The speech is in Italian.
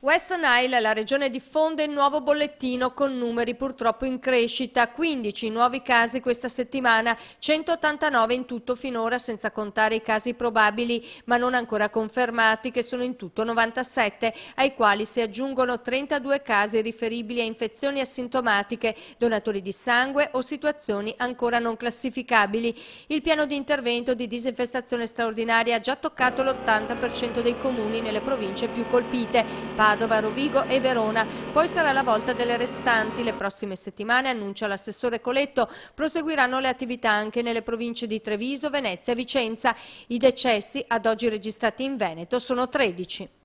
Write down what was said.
Western Isle, la regione diffonde il nuovo bollettino con numeri purtroppo in crescita, 15 nuovi casi questa settimana, 189 in tutto finora senza contare i casi probabili ma non ancora confermati che sono in tutto 97 ai quali si aggiungono 32 casi riferibili a infezioni asintomatiche, donatori di sangue o situazioni ancora non classificabili. Il piano di intervento di disinfestazione straordinaria ha già toccato l'80% dei comuni nelle province più colpite. Padova, Rovigo e Verona. Poi sarà la volta delle restanti. Le prossime settimane, annuncia l'assessore Coletto, proseguiranno le attività anche nelle province di Treviso, Venezia e Vicenza. I decessi ad oggi registrati in Veneto sono 13.